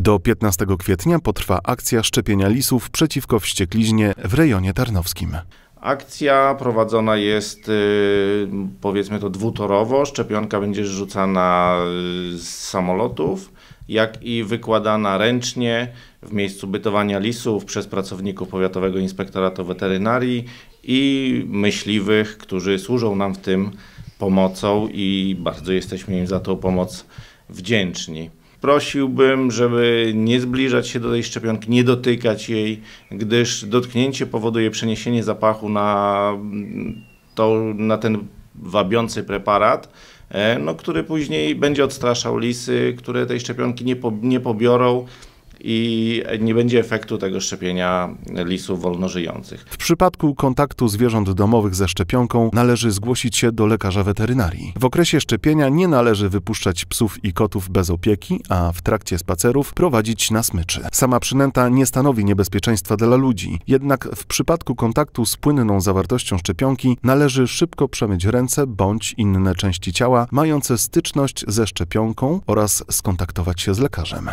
Do 15 kwietnia potrwa akcja szczepienia lisów przeciwko wściekliźnie w rejonie tarnowskim. Akcja prowadzona jest y, powiedzmy to dwutorowo. Szczepionka będzie rzucana y, z samolotów, jak i wykładana ręcznie w miejscu bytowania lisów przez pracowników Powiatowego Inspektoratu Weterynarii i myśliwych, którzy służą nam w tym pomocą i bardzo jesteśmy im za tą pomoc wdzięczni prosiłbym, żeby nie zbliżać się do tej szczepionki, nie dotykać jej, gdyż dotknięcie powoduje przeniesienie zapachu na, to, na ten wabiący preparat, e, no, który później będzie odstraszał lisy, które tej szczepionki nie, po, nie pobiorą i nie będzie efektu tego szczepienia lisów wolnożyjących. W przypadku kontaktu zwierząt domowych ze szczepionką należy zgłosić się do lekarza weterynarii. W okresie szczepienia nie należy wypuszczać psów i kotów bez opieki, a w trakcie spacerów prowadzić na smyczy. Sama przynęta nie stanowi niebezpieczeństwa dla ludzi, jednak w przypadku kontaktu z płynną zawartością szczepionki należy szybko przemyć ręce bądź inne części ciała mające styczność ze szczepionką oraz skontaktować się z lekarzem.